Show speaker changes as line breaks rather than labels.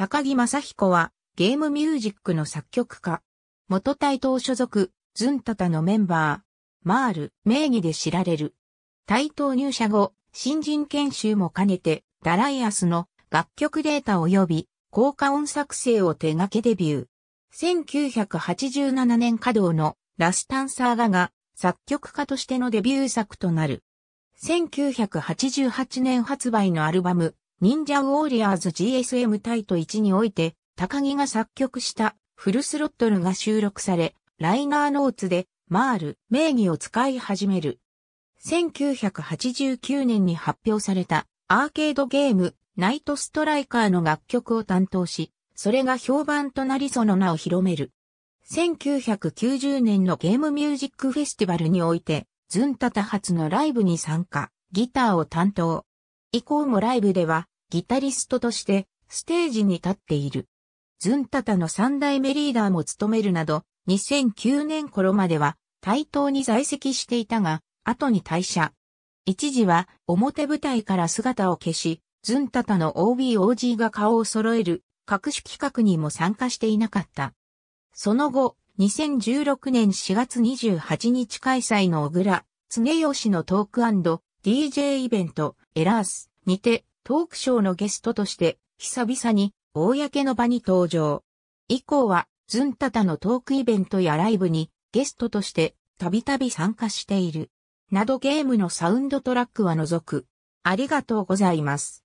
高木正彦はゲームミュージックの作曲家。元台東所属、ズンタタのメンバー、マール、名義で知られる。台東入社後、新人研修も兼ねて、ダライアスの楽曲データ及び効果音作成を手掛けデビュー。1987年稼働のラスタンサーガが作曲家としてのデビュー作となる。1988年発売のアルバム忍者ウォーリアーズ GSM タイト1において、高木が作曲したフルスロットルが収録され、ライナーノーツでマール名義を使い始める。1989年に発表されたアーケードゲームナイトストライカーの楽曲を担当し、それが評判となりその名を広める。1990年のゲームミュージックフェスティバルにおいて、ズンタタ発のライブに参加、ギターを担当。以降もライブではギタリストとしてステージに立っている。ズンタタの三代目リーダーも務めるなど、2009年頃までは対等に在籍していたが、後に退社。一時は表舞台から姿を消し、ズンタタの OBOG が顔を揃える各種企画にも参加していなかった。その後、2016年4月28日開催の小倉、常吉のトーク DJ イベント、エラースにてトークショーのゲストとして久々に公の場に登場。以降はズンタタのトークイベントやライブにゲストとしてたびたび参加している。などゲームのサウンドトラックは除く。ありがとうございます。